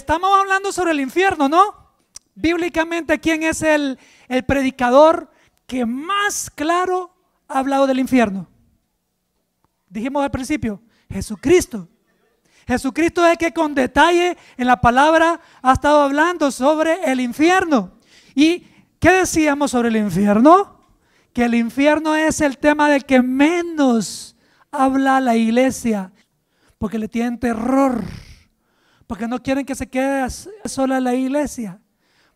estamos hablando sobre el infierno, ¿no? Bíblicamente, ¿quién es el, predicador que más claro ha hablado del infierno? Dijimos al principio, Jesucristo. Jesucristo es el que con detalle en la palabra ha estado hablando sobre el infierno. ¿Y qué decíamos sobre el infierno? Que el infierno es el tema del que menos habla la iglesia, porque le tienen terror porque no quieren que se quede sola la iglesia.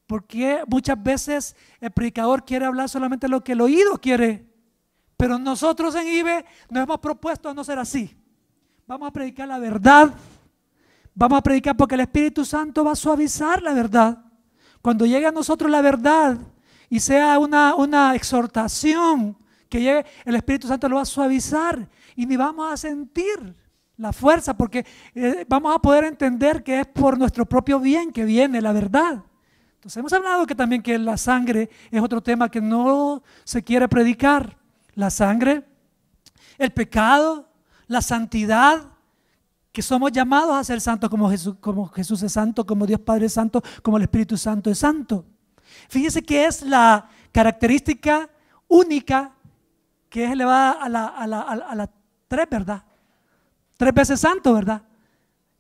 Porque muchas veces el predicador quiere hablar solamente lo que el oído quiere. Pero nosotros en IBE nos hemos propuesto no ser así. Vamos a predicar la verdad. Vamos a predicar porque el Espíritu Santo va a suavizar la verdad. Cuando llegue a nosotros la verdad y sea una, una exhortación que llegue, el Espíritu Santo lo va a suavizar y ni vamos a sentir la fuerza, porque eh, vamos a poder entender que es por nuestro propio bien que viene la verdad. Entonces hemos hablado que también que la sangre es otro tema que no se quiere predicar. La sangre, el pecado, la santidad, que somos llamados a ser santos como Jesús, como Jesús es santo, como Dios Padre es santo, como el Espíritu Santo es santo. Fíjese que es la característica única que es elevada a la tres, ¿verdad? tres santo, ¿verdad?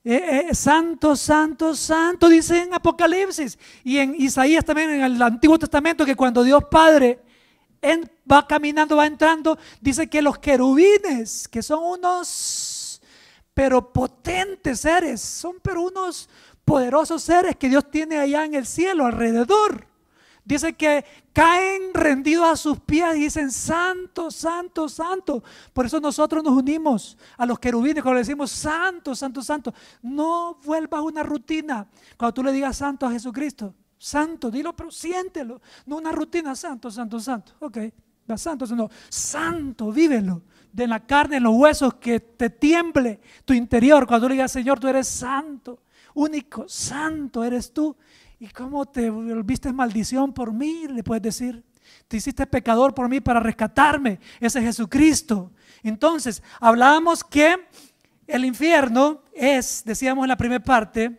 Eh, eh, santo, santo, santo, dice en Apocalipsis y en Isaías también, en el Antiguo Testamento, que cuando Dios Padre va caminando, va entrando, dice que los querubines, que son unos, pero potentes seres, son pero unos poderosos seres que Dios tiene allá en el cielo alrededor. Dice que caen rendidos a sus pies y dicen, santo, santo, santo. Por eso nosotros nos unimos a los querubines cuando decimos, santo, santo, santo. No vuelvas una rutina cuando tú le digas santo a Jesucristo. Santo, dilo, pero siéntelo. No una rutina, santo, santo, santo. Ok, va santo, santo Santo, vívelo. De la carne, en los huesos, que te tiemble tu interior cuando tú le digas, Señor, tú eres santo, único, santo eres tú. ¿Y cómo te volviste maldición por mí? Le puedes decir. Te hiciste pecador por mí para rescatarme. Ese es Jesucristo. Entonces, hablábamos que el infierno es, decíamos en la primera parte,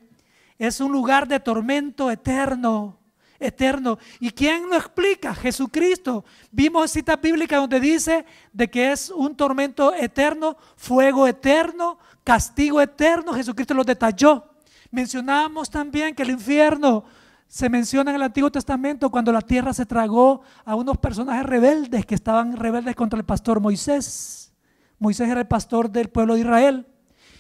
es un lugar de tormento eterno, eterno. ¿Y quién lo explica? Jesucristo. Vimos cita bíblica donde dice de que es un tormento eterno, fuego eterno, castigo eterno. Jesucristo lo detalló. Mencionamos también que el infierno se menciona en el Antiguo Testamento cuando la tierra se tragó a unos personajes rebeldes que estaban rebeldes contra el pastor Moisés. Moisés era el pastor del pueblo de Israel.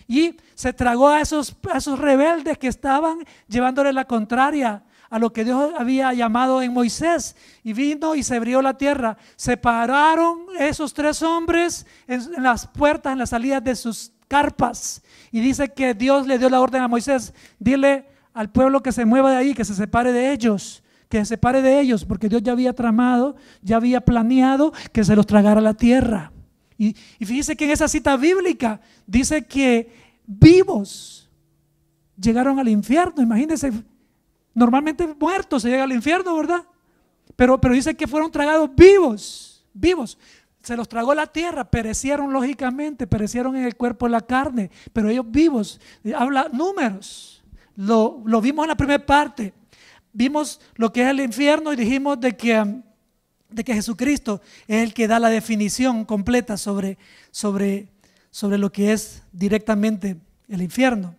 Y se tragó a esos, esos rebeldes que estaban llevándole la contraria a lo que Dios había llamado en Moisés. Y vino y se abrió la tierra. Se pararon esos tres hombres en, en las puertas, en las salidas de sus carpas. Y dice que Dios le dio la orden a Moisés, dile al pueblo que se mueva de ahí, que se separe de ellos, que se separe de ellos, porque Dios ya había tramado, ya había planeado que se los tragara la tierra. Y, y fíjese que en esa cita bíblica dice que vivos llegaron al infierno, imagínense, normalmente muertos se llega al infierno, ¿verdad? Pero, pero dice que fueron tragados vivos, vivos se los tragó la tierra, perecieron lógicamente, perecieron en el cuerpo la carne, pero ellos vivos, eh, habla números, lo, vimos en la primera parte, vimos lo que es el infierno y dijimos de que, um, de que Jesucristo es el que da la definición completa sobre, sobre, sobre lo que es directamente el infierno.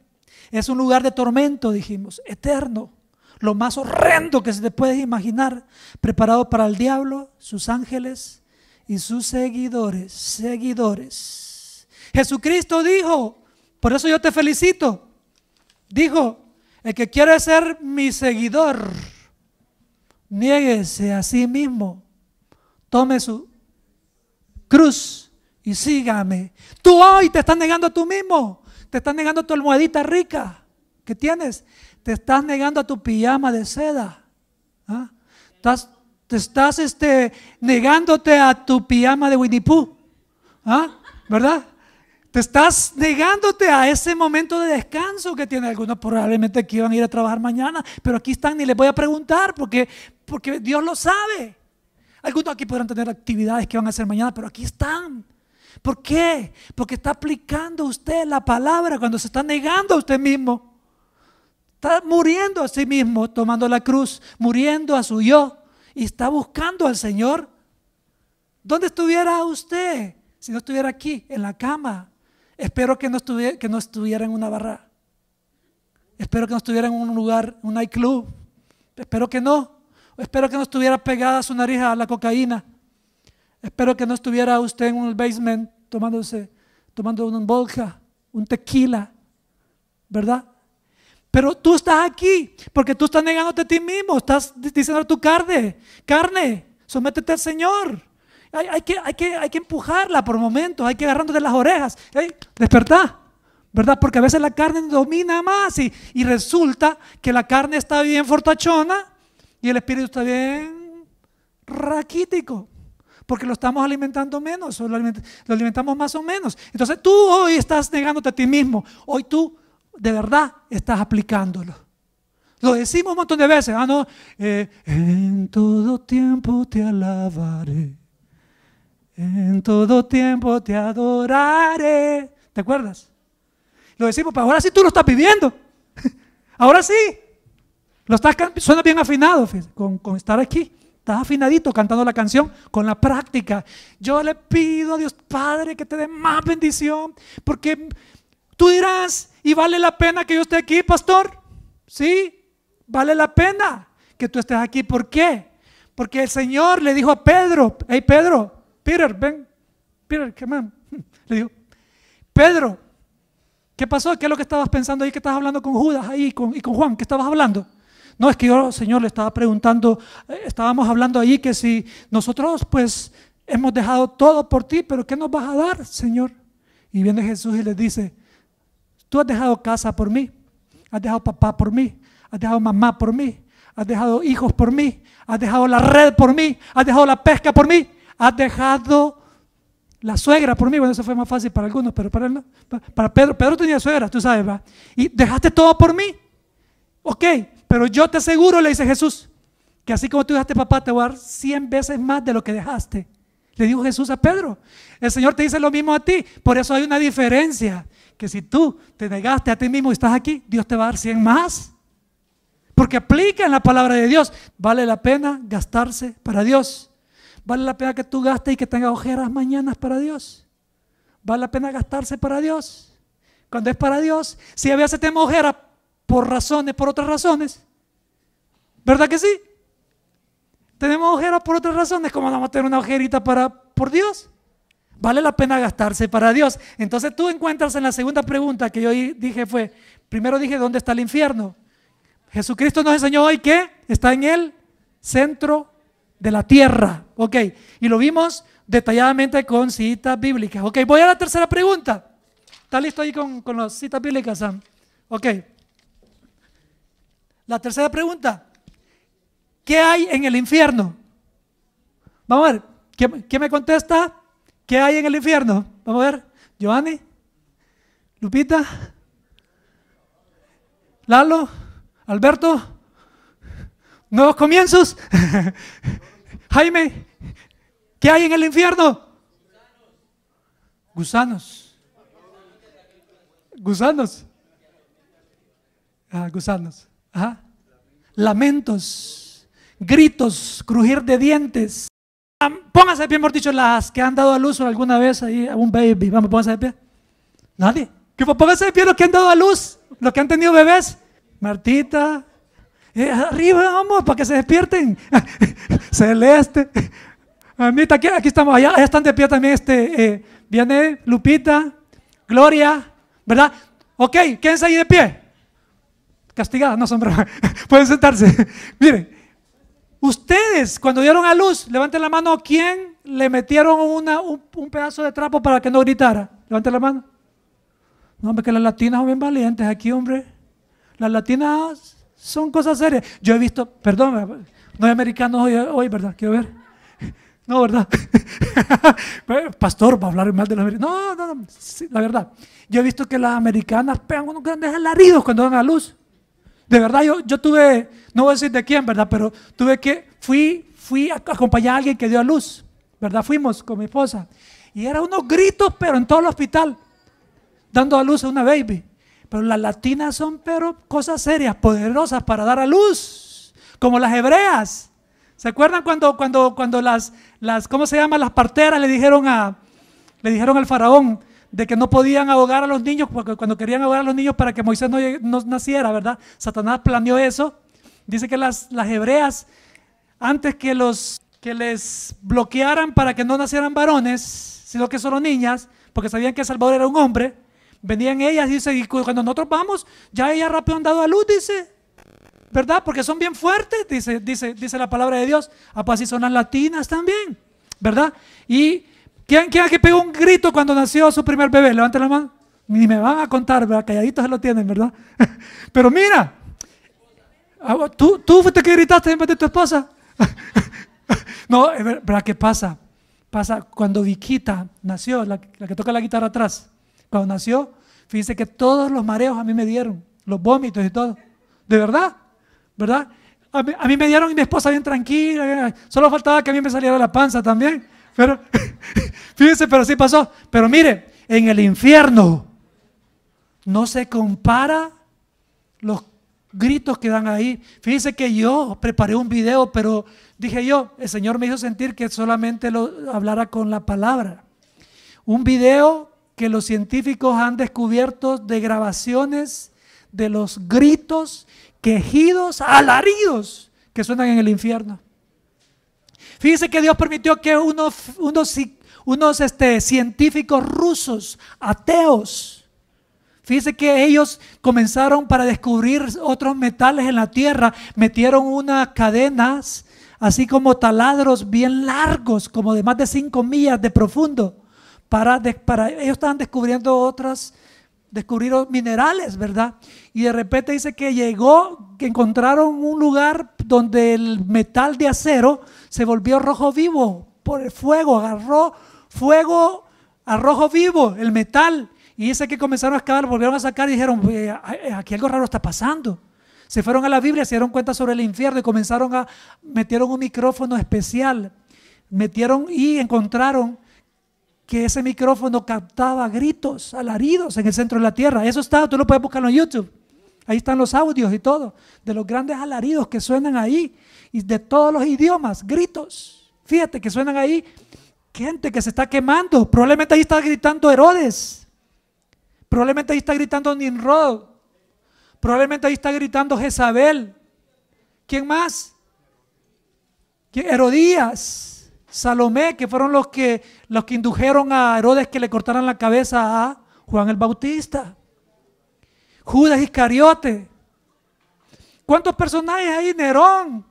Es un lugar de tormento, dijimos, eterno, lo más horrendo que se te puede imaginar, preparado para el diablo, sus ángeles y sus seguidores, seguidores. Jesucristo dijo, por eso yo te felicito, dijo, el que quiere ser mi seguidor, niéguese a sí mismo, tome su cruz y sígame. Tú hoy te estás negando a tú mismo, te estás negando a tu almohadita rica que tienes, te estás negando a tu pijama de seda. ¿ah? Estás, te estás este, negándote a tu pijama de Winnie Pooh. ¿ah? ¿Verdad? Te estás negándote a ese momento de descanso que tiene algunos probablemente que iban a ir a trabajar mañana, pero aquí están y les voy a preguntar porque, porque Dios lo sabe. Algunos aquí podrán tener actividades que van a hacer mañana, pero aquí están. ¿Por qué? Porque está aplicando usted la palabra cuando se está negando a usted mismo. Está muriendo a sí mismo, tomando la cruz, muriendo a su yo, y está buscando al Señor. ¿Dónde estuviera usted si no estuviera aquí, en la cama? Espero que no, estuviera, que no estuviera en una barra. Espero que no estuviera en un lugar, un nightclub. Espero que no. Espero que no estuviera pegada a su nariz a la cocaína. Espero que no estuviera usted en un basement tomándose, tomando un vodka, un tequila, ¿verdad? Pero tú estás aquí porque tú estás negándote a ti mismo, estás diciendo a tu carne, carne, sométete al Señor. Hay, que, hay, que, empujarla por momentos, hay que agarrándote las orejas. despertá, ¿verdad? Porque a veces la carne domina más y, resulta que la carne está bien fortachona y el espíritu está bien raquítico porque lo estamos alimentando menos, lo, alimentamos más o menos. Entonces tú hoy estás negándote a ti mismo, hoy tú de verdad estás aplicándolo. Lo decimos un montón de veces, ah, no, eh, en todo tiempo te alabaré, en todo tiempo te adoraré. ¿Te acuerdas? Lo decimos, pero pues, ahora sí tú lo estás pidiendo. ahora sí. Lo estás, suena bien afinado con, con estar aquí. Estás afinadito cantando la canción con la práctica. Yo le pido a Dios Padre que te dé más bendición, porque Tú dirás, ¿y vale la pena que yo esté aquí, pastor? Sí, vale la pena que tú estés aquí. ¿Por qué? Porque el Señor le dijo a Pedro, hey Pedro, Peter, ven, Peter, ¿qué man? Le dijo, Pedro, ¿qué pasó? ¿Qué es lo que estabas pensando ahí? ¿Qué estabas hablando con Judas ahí y con Juan? ¿Qué estabas hablando? No, es que yo, Señor, le estaba preguntando, eh, estábamos hablando ahí que si nosotros pues hemos dejado todo por ti, pero ¿qué nos vas a dar, Señor? Y viene Jesús y le dice, Tú has dejado casa por mí, has dejado papá por mí, has dejado mamá por mí, has dejado hijos por mí, has dejado la red por mí, has dejado la pesca por mí, has dejado la suegra por mí. Bueno, eso fue más fácil para algunos, pero para no. Para Pedro, Pedro tenía suegra, tú sabes, va. Y dejaste todo por mí. Ok, pero yo te aseguro, le dice Jesús, que así como tú dejaste papá, te voy a dar 100 veces más de lo que dejaste. Le dijo Jesús a Pedro. El Señor te dice lo mismo a ti. Por eso hay una diferencia que si tú te negaste a ti mismo y estás aquí, Dios te va a dar 100 más. Porque aplica en la palabra de Dios. Vale la pena gastarse para Dios. Vale la pena que tú gastes y que tengas ojeras mañanas para Dios. Vale la pena gastarse para Dios. Cuando es para Dios, si a veces tenemos ojeras por razones, por otras razones, ¿verdad que sí? Tenemos ojeras por otras razones, como vamos a tener una ojerita para, por Dios. Vale la pena gastarse para Dios. Entonces tú encuentras en la segunda pregunta que yo dije fue, primero dije, ¿dónde está el infierno? Jesucristo nos enseñó hoy que está en el centro de la tierra. Ok, y lo vimos detalladamente con citas bíblicas. Ok, voy a la tercera pregunta. ¿Está listo ahí con, con las citas bíblicas, Sam? Ok. La tercera pregunta. ¿Qué hay en el infierno? Vamos a ver, ¿quién, me contesta? ¿Qué hay en el infierno? Vamos a ver. Giovanni, Lupita, Lalo, Alberto, nuevos comienzos. Jaime, ¿qué hay en el infierno? Gusanos. Gusanos. Ah, gusanos. Ajá. Lamentos, gritos, crujir de dientes. Pónganse de pie, mortichos las que han dado a luz alguna vez ahí, a un baby. Vamos, pónganse de pie. Nadie. Que pónganse de pie los que han dado a luz, los que han tenido bebés. Martita. Eh, arriba, vamos, para que se despierten. Celeste. Amita, aquí, estamos. Allá, están de pie también. Este, eh, viene Lupita, Gloria, ¿verdad? Ok, quédense ahí de pie. Castigada, no son Pueden sentarse. Miren, Ustedes, cuando dieron a luz, levanten la mano, ¿quién le metieron una, un, pedazo de trapo para que no gritara? Levanten la mano. No, hombre, que las latinas son bien valientes aquí, hombre. Las latinas son cosas serias. Yo he visto, perdón, no hay americanos hoy, hoy ¿verdad? Quiero ver. No, ¿verdad? Pastor, va a hablar mal de los americanos. No, no, no, la verdad. Yo he visto que las americanas pegan unos grandes alaridos cuando dan a luz. De verdad, yo, yo tuve, no voy a decir de quién, ¿verdad? Pero tuve que, fui, fui a acompañar a alguien que dio a luz, ¿verdad? Fuimos con mi esposa. Y era unos gritos, pero en todo el hospital, dando a luz a una baby. Pero las latinas son, pero cosas serias, poderosas para dar a luz, como las hebreas. ¿Se acuerdan cuando, cuando, cuando las, las, ¿cómo se llama? Las parteras le dijeron a, le dijeron al faraón, de que no podían ahogar a los niños, porque cuando querían ahogar a los niños para que Moisés no, naciera, ¿verdad? Satanás planeó eso. Dice que las, las hebreas, antes que, los, que les bloquearan para que no nacieran varones, sino que solo niñas, porque sabían que Salvador era un hombre, venían ellas dice, y cuando nosotros vamos, ya ellas rápido han dado a luz, dice, ¿verdad? Porque son bien fuertes, dice, dice, dice la palabra de Dios. Ah, pues así son las latinas también, ¿verdad? Y ¿Quién, ¿Quién aquí pegó un grito cuando nació su primer bebé? Levanten la mano. Ni me van a contar, ¿verdad? Calladitos se lo tienen, ¿verdad? Pero mira, ah, ¿tú, tú fuiste que gritaste en vez de tu esposa. no, ¿verdad qué pasa? Pasa cuando Viquita nació, la, que toca la guitarra atrás, cuando nació, fíjense que todos los mareos a mí me dieron, los vómitos y todo. ¿De verdad? ¿Verdad? A mí, me dieron y mi esposa bien tranquila, solo faltaba que a mí me saliera la panza también. Pero, fíjense, pero sí pasó. Pero mire, en el infierno no se compara los gritos que dan ahí. Fíjense que yo preparé un video, pero dije yo, el Señor me hizo sentir que solamente lo hablara con la palabra. Un video que los científicos han descubierto de grabaciones de los gritos, quejidos, alaridos que suenan en el infierno. Fíjense que Dios permitió que unos, unos, unos este, científicos rusos, ateos, Fíjense que ellos comenzaron para descubrir otros metales en la tierra, metieron unas cadenas, así como taladros bien largos, como de más de 5 millas de profundo, para, para ellos estaban descubriendo otras descubrieron minerales, ¿verdad? Y de repente dice que llegó, que encontraron un lugar donde el metal de acero se volvió rojo vivo por el fuego, agarró fuego a rojo vivo, el metal. Y dice que comenzaron a excavar, volvieron a sacar y dijeron, aquí algo raro está pasando. Se fueron a la Biblia, se dieron cuenta sobre el infierno y comenzaron a, metieron un micrófono especial, metieron y encontraron que ese micrófono captaba gritos, alaridos en el centro de la tierra. Eso está, tú lo puedes buscar en YouTube. Ahí están los audios y todo, de los grandes alaridos que suenan ahí, y de todos los idiomas, gritos. Fíjate que suenan ahí gente que se está quemando. Probablemente ahí está gritando Herodes. Probablemente ahí está gritando Nimrod. Probablemente ahí está gritando Jezabel. ¿Quién más? Herodías. Salomé, que fueron los que, los que indujeron a Herodes que le cortaran la cabeza a Juan el Bautista. Judas Iscariote. ¿Cuántos personajes hay? Nerón.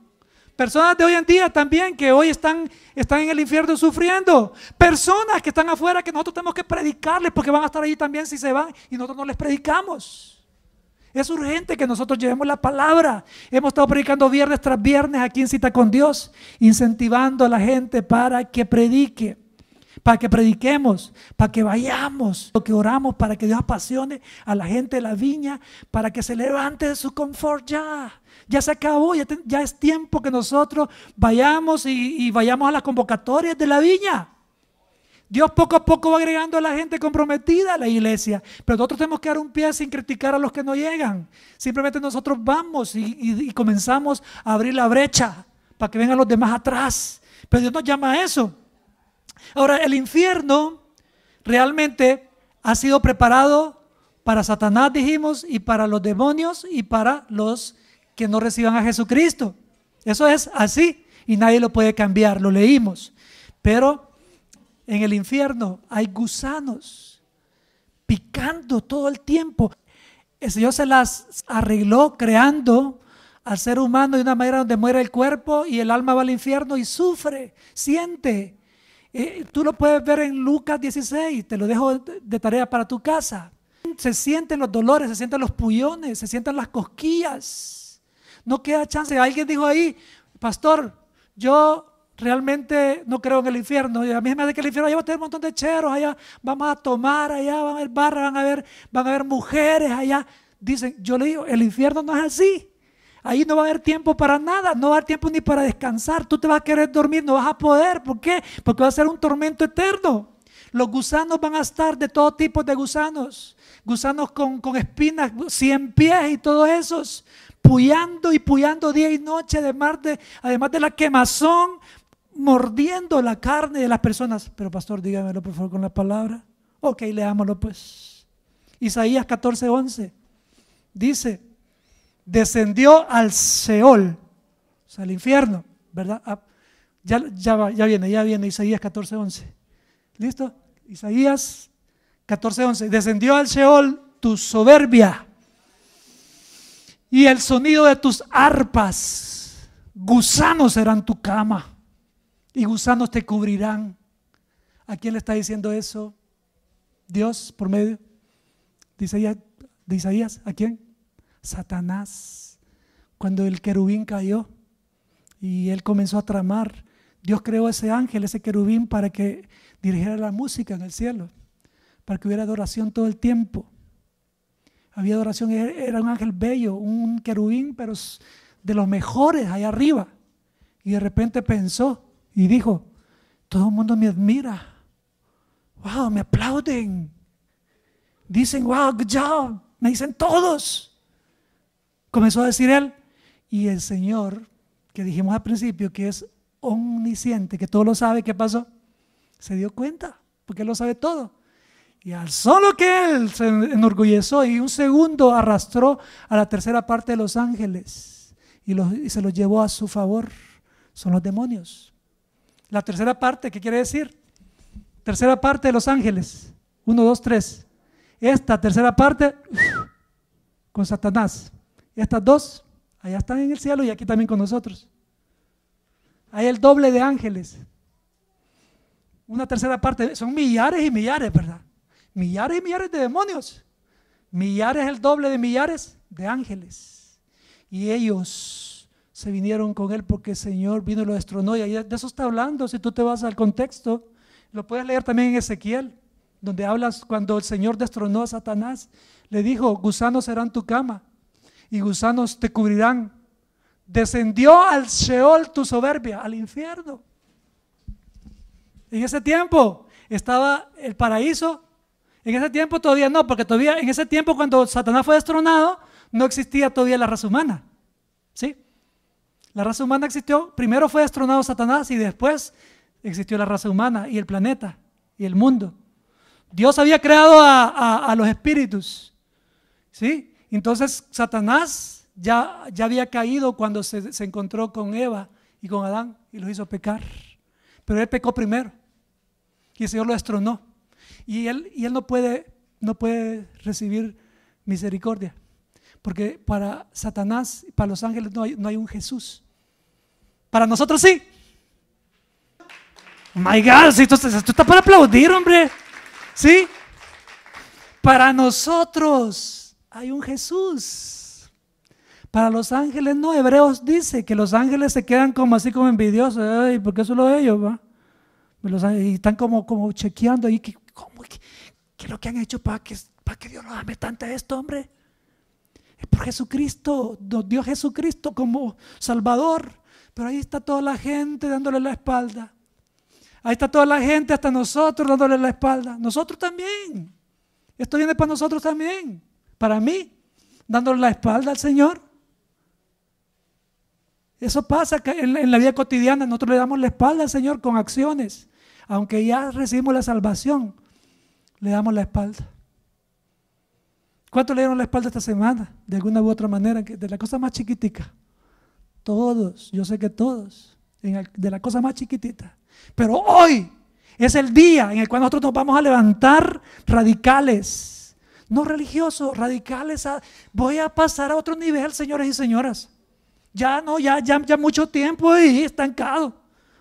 Personas de hoy en día también que hoy están, están en el infierno sufriendo. Personas que están afuera que nosotros tenemos que predicarles porque van a estar allí también si se van y nosotros no les predicamos. Es urgente que nosotros llevemos la palabra. Hemos estado predicando viernes tras viernes aquí en Cita con Dios, incentivando a la gente para que predique, para que prediquemos, para que vayamos, lo que oramos, para que Dios apasione a la gente de la viña, para que se levante de su confort ya. Ya se acabó, ya, es tiempo que nosotros vayamos y, y vayamos a las convocatorias de la viña. Dios poco a poco va agregando a la gente comprometida a la iglesia, pero nosotros tenemos que dar un pie sin criticar a los que no llegan. Simplemente nosotros vamos y, comenzamos a abrir la brecha para que vengan los demás atrás. Pero Dios nos llama a eso. Ahora, el infierno realmente ha sido preparado para Satanás, dijimos, y para los demonios y para los que no reciban a Jesucristo. Eso es así y nadie lo puede cambiar, lo leímos. Pero en el infierno hay gusanos picando todo el tiempo. El Señor se las arregló creando al ser humano de una manera donde muere el cuerpo y el alma va al infierno y sufre, siente. Eh, tú lo puedes ver en Lucas 16, te lo dejo de tarea para tu casa. Se sienten los dolores, se sienten los puñones se sienten las cosquillas. No queda chance. Alguien dijo ahí, pastor, yo realmente no creo en el infierno. a mí me hace que el infierno, allá va a tener un montón de cheros, allá vamos a tomar, allá van a haber barras, van a haber, van a haber mujeres, allá. Dicen, yo le digo, el infierno no es así. Ahí no va a haber tiempo para nada, no va a haber tiempo ni para descansar. Tú te vas a querer dormir, no vas a poder. ¿Por qué? Porque va a ser un tormento eterno. Los gusanos van a estar de todo tipo de gusanos. Gusanos con, con espinas, cien pies y todos esos. Puyando y puyando día y noche, además de, además de la quemazón, mordiendo la carne de las personas. Pero pastor, dígamelo por favor con la palabra. Ok, leámoslo pues. Isaías 14.11 dice, descendió al Seol, o sea, al infierno, ¿verdad? Ah, ya, ya, ya viene, ya viene Isaías 14.11 ¿Listo? Isaías 14.11 Descendió al Seol tu soberbia y el sonido de tus arpas. Gusanos serán tu cama y gusanos te cubrirán. ¿A quién le está diciendo eso? Dios por medio de Isaías. ¿A quién? Satanás. Cuando el querubín cayó y él comenzó a tramar, Dios creó ese ángel, ese querubín, para que dirigiera la música en el cielo, para que hubiera adoración todo el tiempo. Había adoración, era un ángel bello, un querubín, pero de los mejores allá arriba. Y de repente pensó, y dijo, todo el mundo me admira. Wow, me aplauden. Dicen, wow, good job. Me dicen todos. Comenzó a decir él. Y el Señor, que dijimos al principio que es omnisciente, que todo lo sabe, ¿qué pasó? Se dio cuenta, porque él lo sabe todo. Y al solo que él se enorgulleció y un segundo arrastró a la tercera parte de los ángeles y, y se los llevó a su favor. Son los demonios. La tercera parte, ¿qué quiere decir? Tercera parte de los ángeles. Uno, dos, tres. Esta tercera parte con Satanás. Estas dos, allá están en el cielo y aquí también con nosotros. Hay el doble de ángeles. Una tercera parte, son millares y millares, ¿verdad? Millares y millares de demonios. Millares, el doble de millares de ángeles. Y ellos se vinieron con él porque el Señor vino y lo destronó. Y de eso está hablando, si tú te vas al contexto. Lo puedes leer también en Ezequiel, donde hablas cuando el Señor destronó a Satanás. Le dijo, gusanos serán tu cama y gusanos te cubrirán. Descendió al Sheol tu soberbia, al infierno. En ese tiempo estaba el paraíso. En ese tiempo todavía no, porque todavía en ese tiempo cuando Satanás fue destronado no existía todavía la raza humana. ¿Sí? La raza humana existió, primero fue destronado Satanás y después existió la raza humana y el planeta y el mundo. Dios había creado a, los espíritus, ¿sí? Entonces Satanás ya, ya había caído cuando se, encontró con Eva y con Adán y los hizo pecar. Pero él pecó primero y el Señor lo destronó. Y él, y él no, puede, no puede recibir misericordia. Porque para Satanás, para los ángeles no hay, no hay, un Jesús. Para nosotros sí. My God, si esto, esto está para aplaudir, hombre. ¿Sí? Para nosotros hay un Jesús. Para los ángeles no, Hebreos dice que los ángeles se quedan como así como envidiosos. Ay, qué solo ellos, va? y están como, como chequeando ahí, ¿qué, es lo que han hecho para que, para que Dios nos ame tanto a esto, hombre? Es por Jesucristo, Dios Jesucristo como Salvador. Pero ahí está toda la gente dándole la espalda. Ahí está toda la gente, hasta nosotros dándole la espalda. Nosotros también. Esto viene para nosotros también. Para mí, dándole la espalda al Señor. Eso pasa en la vida cotidiana. Nosotros le damos la espalda al Señor con acciones. Aunque ya recibimos la salvación, le damos la espalda. ¿Cuánto le dieron la espalda esta semana? De alguna u otra manera, de la cosa más chiquitica. Todos, yo sé que todos, de la cosa más chiquitita. Pero hoy es el día en el cual nosotros nos vamos a levantar radicales. No religiosos, radicales. Ah, voy a pasar a otro nivel, señores y señoras. Ya no, ya, ya, ya mucho tiempo y estancado.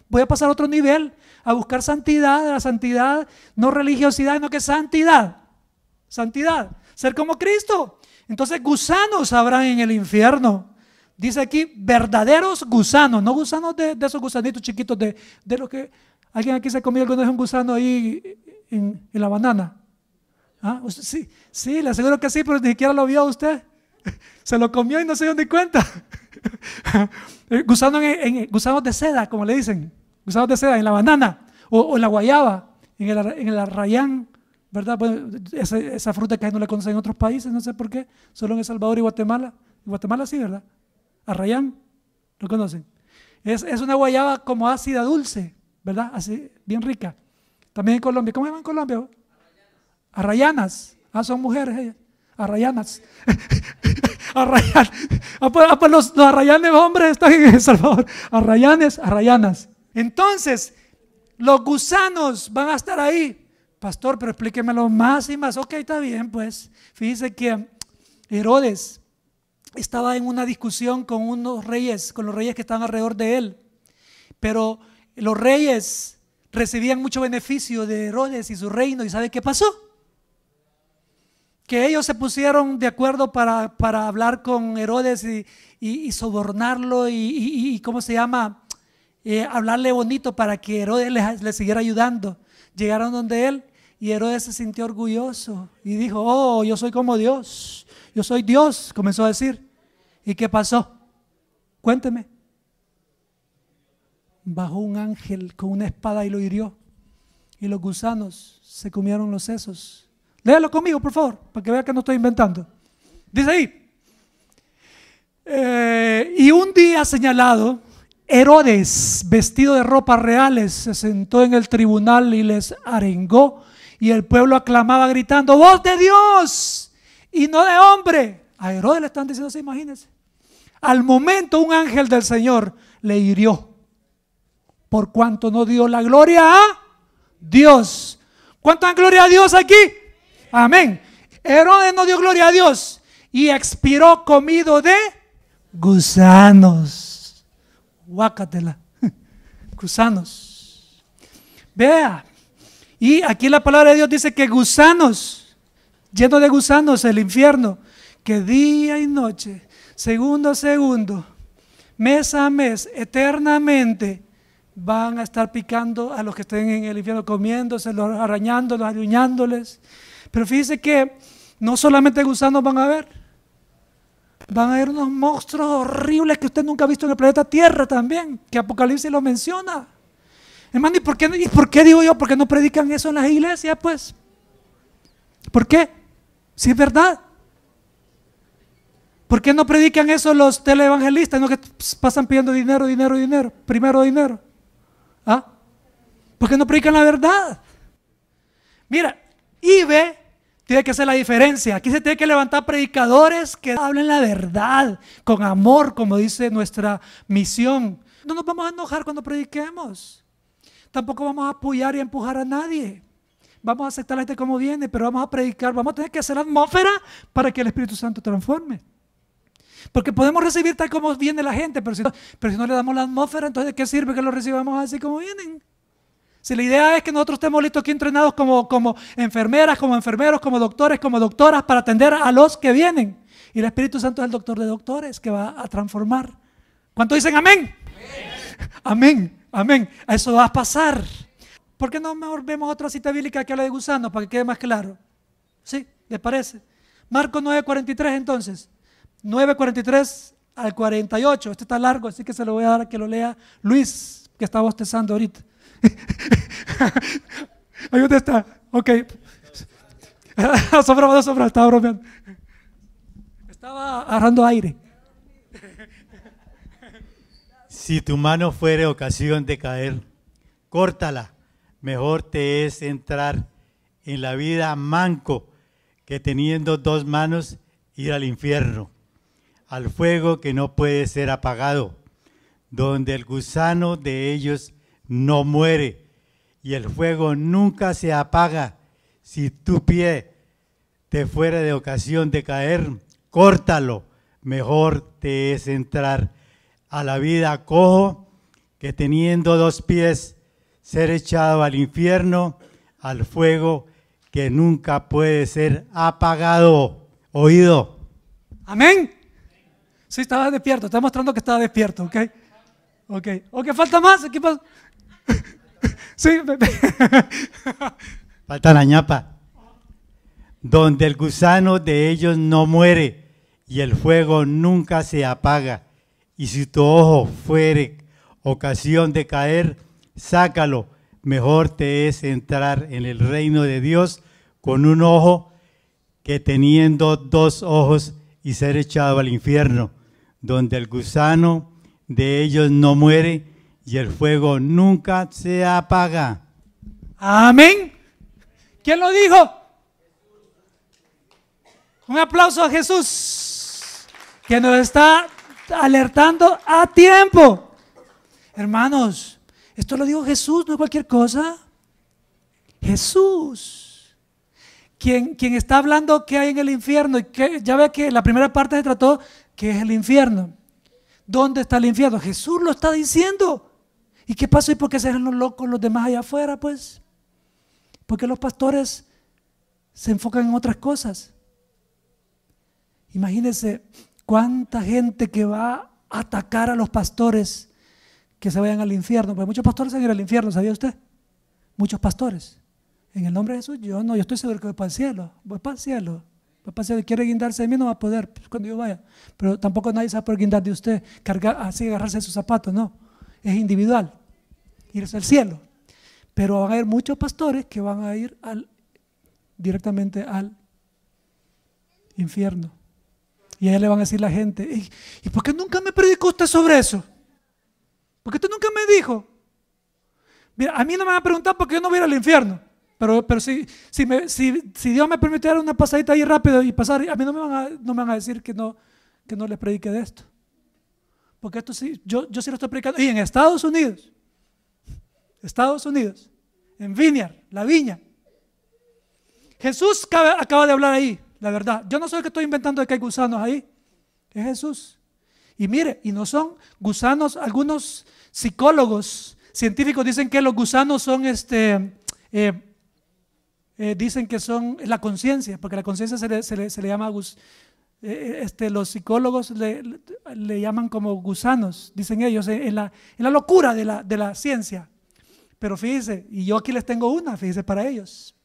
Voy a pasar a otro nivel, a buscar santidad, la santidad, no religiosidad, sino que santidad. Santidad, ser como Cristo. Entonces gusanos habrán en el infierno. Dice aquí, verdaderos gusanos, no gusanos de, esos gusanitos chiquitos, de, los que alguien aquí se comió, comido alguna vez un gusano ahí en, la banana. ¿Ah? Sí, sí, le aseguro que sí, pero ni siquiera lo vio usted. Se lo comió y no se dio ni cuenta. gusanos, eh, gusanos de seda, como le dicen. Gusanos de seda en la banana o, en la guayaba, en el, arrayán. ¿Verdad? Pues, esa, fruta que no la conocen en otros países, no sé por qué, solo en El Salvador y Guatemala. En Guatemala sí, ¿verdad? ¿A ¿Lo conocen? Es, una guayaba como ácida dulce, ¿verdad? Así, bien rica. También en Colombia. ¿Cómo se llama en Colombia? Arrayanas. Ah, son mujeres ellas. Arrayanas. Arrayan. Ah, pues, ah pues los, arrayanes, hombres, están en El Salvador. Arrayanes, arrayanas. Entonces, los gusanos van a estar ahí. Pastor, pero explíquemelo más y más. Ok, está bien, pues. Fíjese que Herodes estaba en una discusión con unos reyes, con los reyes que estaban alrededor de él. Pero los reyes recibían mucho beneficio de Herodes y su reino. ¿Y sabe qué pasó? Que ellos se pusieron de acuerdo para, hablar con Herodes y, sobornarlo y, ¿cómo se llama? Eh, hablarle bonito para que Herodes le siguiera ayudando. Llegaron donde él y Herodes se sintió orgulloso y dijo, oh, yo soy como Dios yo soy Dios, comenzó a decir. ¿Y qué pasó? Cuénteme. Bajó un ángel con una espada y lo hirió. Y los gusanos se comieron los sesos. Léalo conmigo, por favor, para que vea que no estoy inventando. Dice ahí. Eh, y un día señalado, Herodes, vestido de ropas reales, se sentó en el tribunal y les arengó. Y el pueblo aclamaba gritando, voz de Dios, y no de hombre. A Herodes le están diciendo así, imagínense. Al momento un ángel del Señor le hirió, por cuanto no dio la gloria a Dios. ¿Cuánto gloria a Dios aquí? Amén. Herodes no dio gloria a Dios y expiró comido de gusanos. Guácatela. Gusanos. Vea. Y aquí la palabra de Dios dice que gusanos lleno de gusanos el infierno, que día y noche, segundo a segundo, mes a mes, eternamente, van a estar picando a los que estén en el infierno, comiéndoselos, arañándolos, ayuñándoles. Pero fíjese que no solamente gusanos van a ver, van a ver unos monstruos horribles que usted nunca ha visto en el planeta Tierra también, que Apocalipsis lo menciona. Hermano, ¿y por qué, y por qué digo yo? ¿Por qué no predican eso en las iglesias? Pues, ¿por qué? Si es verdad. ¿Por qué no predican eso los televangelistas? No que pasan pidiendo dinero, dinero, dinero. Primero dinero. ¿Ah? ¿Por qué no predican la verdad? Mira, IBE tiene que hacer la diferencia. Aquí se tiene que levantar predicadores que hablen la verdad, con amor, como dice nuestra misión. No nos vamos a enojar cuando prediquemos. Tampoco vamos a apoyar y empujar a nadie vamos a aceptar a la gente como viene, pero vamos a predicar, vamos a tener que hacer atmósfera para que el Espíritu Santo transforme. Porque podemos recibir tal como viene la gente, pero si, no, le damos la atmósfera, entonces ¿de qué sirve que lo recibamos así como vienen? Si la idea es que nosotros estemos listos aquí entrenados como, enfermeras, como enfermeros, como doctores, como doctoras, para atender a los que vienen. Y el Espíritu Santo es el doctor de doctores que va a transformar. ¿Cuántos dicen amén? Amén, amén. amén. Eso va a pasar. ¿Por qué no mejor vemos otra cita bíblica que habla de gusanos para que quede más claro? ¿Sí? ¿Les parece? Marcos 9.43 entonces. 9.43 al 48. Este está largo, así que se lo voy a dar a que lo lea Luis, que está bostezando ahorita. Ahí dónde está. Ok. sobraba, no estaba bromeando. Estaba agarrando aire. Si tu mano fuere ocasión de caer, córtala mejor te es entrar en la vida manco que teniendo dos manos ir al infierno, al fuego que no puede ser apagado, donde el gusano de ellos no muere y el fuego nunca se apaga. Si tu pie te fuera de ocasión de caer, córtalo. Mejor te es entrar a la vida cojo que teniendo dos pies ser echado al infierno, al fuego que nunca puede ser apagado. Oído. Amén. Sí, estaba despierto, está mostrando que estaba despierto, ¿ok? Ok, falta más. sí, falta la ñapa. Donde el gusano de ellos no muere y el fuego nunca se apaga. Y si tu ojo fuere ocasión de caer, sácalo. Mejor te es entrar en el reino de Dios con un ojo que teniendo dos ojos y ser echado al infierno, donde el gusano de ellos no muere y el fuego nunca se apaga. Amén. ¿Quién lo dijo? Un aplauso a Jesús, que nos está alertando a tiempo. Hermanos, esto lo dijo Jesús, no es cualquier cosa. Jesús. Quien, está hablando qué hay en el infierno, y que ya ve que la primera parte se trató, que es el infierno? ¿Dónde está el infierno? Jesús lo está diciendo. ¿Y qué pasó? ¿Y por qué se los locos los demás allá afuera? Pues, porque los pastores se enfocan en otras cosas. Imagínense cuánta gente que va a atacar a los pastores que se vayan al infierno. porque muchos pastores se van a ir al infierno, ¿sabía usted? Muchos pastores. En el nombre de Jesús, yo no, yo estoy seguro que voy para el cielo, voy para el cielo. Voy para el cielo. Quiere guindarse de mí, no va a poder pues, cuando yo vaya. Pero tampoco nadie sabe por guindar de usted, cargar, así agarrarse de sus zapatos, no. Es individual, irse al cielo. Pero van a haber muchos pastores que van a ir directamente al infierno. Y ahí le van a decir la gente, ¿y por qué nunca me predicó usted sobre eso? Porque tú nunca me dijo. Mira, a mí no me van a preguntar porque yo no voy a al infierno. Pero, pero si, si, si, Dios me permitiera una pasadita ahí rápido y pasar, a mí no me van a, no me van a decir que no, que no les predique de esto. Porque esto sí, yo, yo sí lo estoy predicando. Y en Estados Unidos, Estados Unidos, en Vineyard, la viña. Jesús acaba, acaba de hablar ahí, la verdad. Yo no soy el que estoy inventando de que hay gusanos ahí. Es Jesús. Y mire, y no son gusanos, algunos psicólogos, científicos dicen que los gusanos son este, eh, eh, dicen que son la conciencia, porque la conciencia se le, llama, eh, este, los psicólogos le, llaman como gusanos, dicen ellos, en la, en la locura de la, ciencia. Pero fíjense, y yo aquí les tengo una, fíjense, para ellos.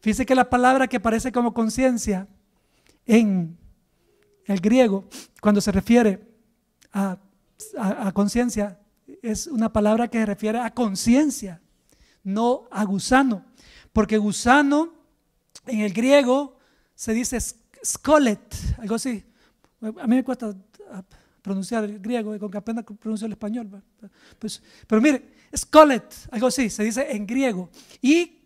Fíjense que la palabra que aparece como conciencia en el griego, cuando se refiere a, conciencia. Es una palabra que se refiere a conciencia, no a gusano. Porque gusano en el griego se dice scolet, algo así. A mí me cuesta ah, pronunciar el griego, con que apenas pronuncio el español. Pues, pero mire, scolet, algo así, se dice en griego. Y,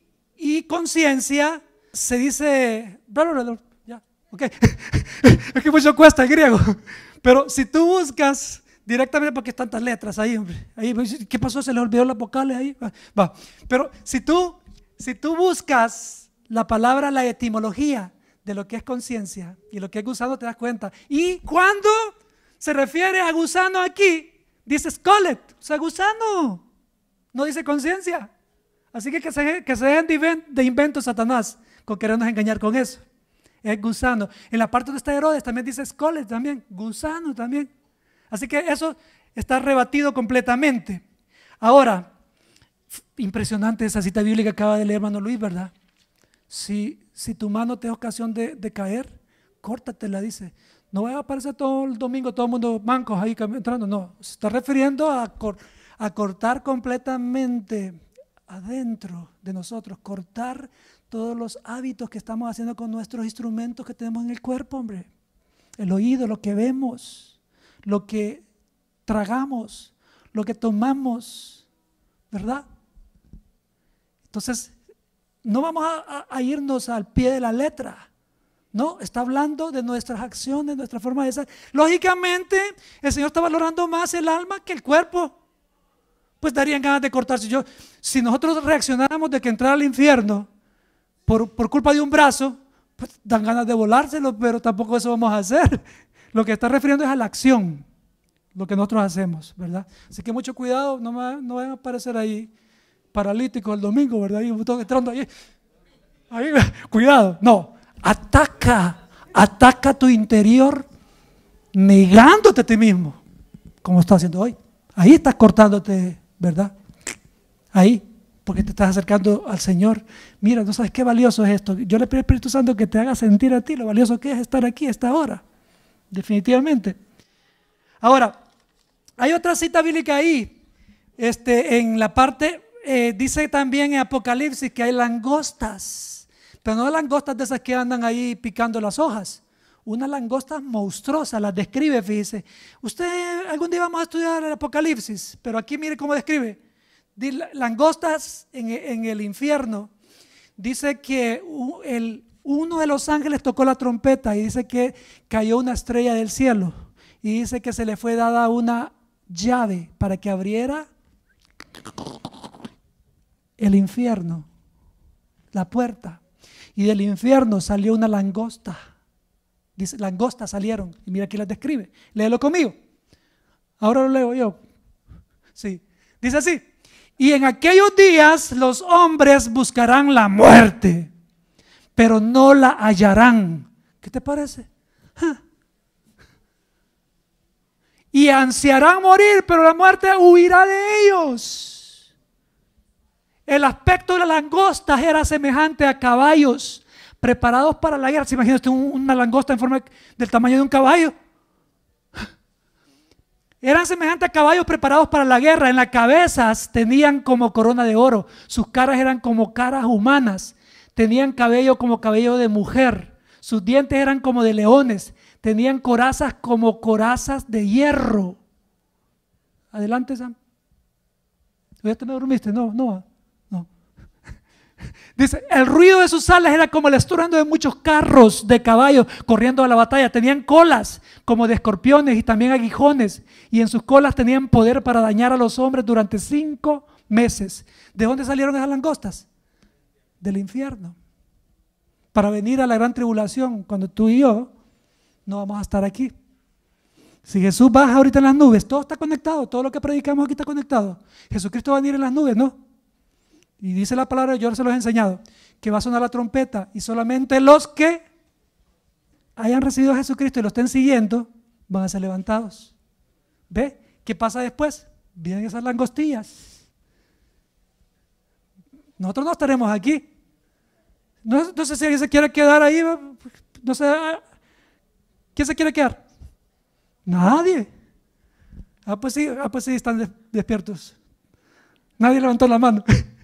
conciencia se dice... Ya, es que mucho cuesta el griego. Pero si tú buscas directamente, porque están tantas letras ahí, hombre, ahí, ¿qué pasó? Se le olvidó las vocales ahí. Va. Pero si tú, si tú buscas la palabra, la etimología de lo que es conciencia y lo que es gusano, te das cuenta. Y cuando se refiere a gusano aquí, dice collect, o sea, gusano, no dice conciencia. Así que que se, que de invento Satanás con querernos engañar con eso es eh, gusano. En la parte donde está Herodes también dice escoles también, gusano también. Así que eso está rebatido completamente. Ahora, impresionante esa cita bíblica que acaba de leer hermano Luis, ¿verdad? Si, si tu mano te da ocasión de, caer, córtatela, dice. No va a aparecer todo el domingo todo el mundo mancos ahí entrando, no. Se está refiriendo a, a cortar completamente adentro de nosotros, cortar todos los hábitos que estamos haciendo con nuestros instrumentos que tenemos en el cuerpo, hombre. El oído, lo que vemos, lo que tragamos, lo que tomamos, ¿verdad? Entonces, no vamos a, irnos al pie de la letra. No, está hablando de nuestras acciones, nuestra forma de ser. Lógicamente, el Señor está valorando más el alma que el cuerpo. Pues darían ganas de cortarse. Yo, si nosotros reaccionáramos de que entrar al infierno, por, culpa de un brazo, pues, dan ganas de volárselo, pero tampoco eso vamos a hacer. Lo que está refiriendo es a la acción, lo que nosotros hacemos, ¿verdad? Así que mucho cuidado, no, me, no vayan a aparecer ahí paralíticos el domingo, ¿verdad? Y botón entrando ahí. ahí. Cuidado, no, ataca, ataca tu interior negándote a ti mismo, como estás haciendo hoy. Ahí estás cortándote, ¿verdad? porque te estás acercando al Señor. Mira, no sabes qué valioso es esto. Yo le pido al Espíritu Santo que te haga sentir a ti lo valioso que es estar aquí a esta hora. Definitivamente. Ahora, hay otra cita bíblica ahí. Este, en la parte, eh, dice también en Apocalipsis que hay langostas. Pero no langostas de esas que andan ahí picando las hojas. Una langosta monstruosa. las describe, fíjese. Usted, algún día vamos a estudiar el Apocalipsis, pero aquí mire cómo describe langostas en, el infierno, dice que uno de los ángeles tocó la trompeta y dice que cayó una estrella del cielo y dice que se le fue dada una llave para que abriera el infierno, la puerta. Y del infierno salió una langosta. Dice, langostas salieron. Y mira aquí las describe. Léelo conmigo. Ahora lo leo yo. Sí. Dice así. Y en aquellos días los hombres buscarán la muerte, pero no la hallarán. ¿Qué te parece? Y ansiarán morir, pero la muerte huirá de ellos. El aspecto de las langostas era semejante a caballos preparados para la guerra. ¿Se imagina una langosta en forma del tamaño de un caballo? Eran semejantes a caballos preparados para la guerra. En las cabezas tenían como corona de oro. Sus caras eran como caras humanas. Tenían cabello como cabello de mujer. Sus dientes eran como de leones. Tenían corazas como corazas de hierro. Adelante, Sam. ¿Ya te me dormiste? No, no. Dice, el ruido de sus alas era como el estruendo de muchos carros de caballos corriendo a la batalla. Tenían colas como de escorpiones y también aguijones. Y en sus colas tenían poder para dañar a los hombres durante cinco meses. ¿De dónde salieron esas langostas? Del infierno. Para venir a la gran tribulación, cuando tú y yo no vamos a estar aquí. Si Jesús baja ahorita en las nubes, todo está conectado, todo lo que predicamos aquí está conectado. Jesucristo va a venir en las nubes, ¿no? Y dice la palabra, yo se los he enseñado, que va a sonar la trompeta y solamente los que hayan recibido a Jesucristo y lo estén siguiendo van a ser levantados. ¿Ve? ¿Qué pasa después? Vienen esas langostillas. Nosotros no estaremos aquí. No, no sé si alguien se quiere quedar ahí. No sé. ¿Quién se quiere quedar? Nadie. Ah, pues sí, ah, pues sí están despiertos. Nadie levantó la mano.